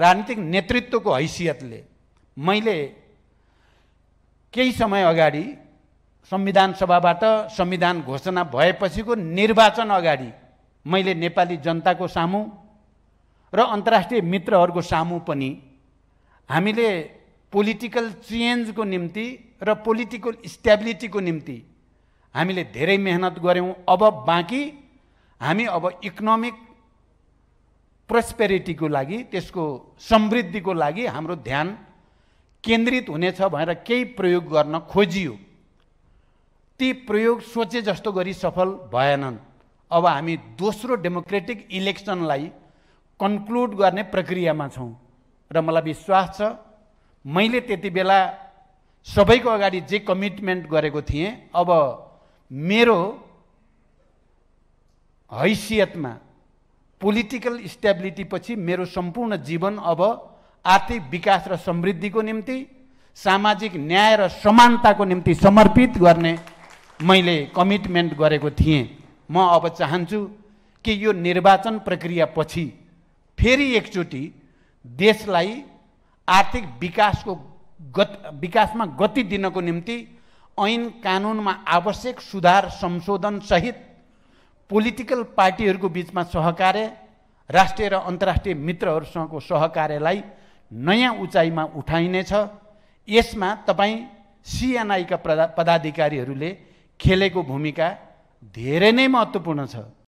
राजनीतिक नेतृत्वको हैसियतले मैले केही समय अगाडि संविधान सभाबाट संविधान घोषणा भएपछिको निर्वाचन अगाडि मैले नेपाली जनताको सामु र अन्तर्राष्ट्रिय मित्रहरूको सामु पनि हामीले पोलिटिकल चेन्जको निम्ति र पोलिटिकल स्ट्याबिलिटीको निम्ति हामीले धेरै मेहनत गऱ्यौँ अब बाँकी हामी अब इकोनोमिक प्रस्पेरिटीको लागि त्यसको समृद्धिको लागि हाम्रो ध्यान केन्द्रित हुनेछ भनेर केही प्रयोग गर्न खोजियो ती प्रयोग सोचे जस्तो गरी सफल भएनन् अब हामी दोस्रो डेमोक्रेटिक इलेक्सनलाई कन्क्लुड गर्ने प्रक्रियामा छौँ र मलाई विश्वास छ मैले त्यति बेला सबैको अगाडि जे कमिटमेन्ट गरेको थिएँ अब मेरो हैसियतमा पोलिटिकल स्टेबिलिटी पछि मेरो सम्पूर्ण जीवन अब आर्थिक विकास र समृद्धिको निम्ति सामाजिक न्याय र समानताको निम्ति समर्पित गर्ने मैले कमिटमेन्ट गरेको थिएँ म अब चाहन्छु कि यो निर्वाचन प्रक्रियापछि फेरि एकचोटि देशलाई आर्थिक विकासको गत विकासमा गति दिनको निम्ति ऐन कानुनमा आवश्यक सुधार संशोधनसहित पोलिटिकल पार्टीहरूको बिचमा सहकार्य राष्ट्रिय र अन्तर्राष्ट्रिय मित्रहरूसँगको सहकार्यलाई नयाँ उचाइमा उठाइनेछ यसमा तपाईँ सिएनआईका पदा पदाधिकारीहरूले खेलेको भूमिका धेरै नै महत्त्वपूर्ण छ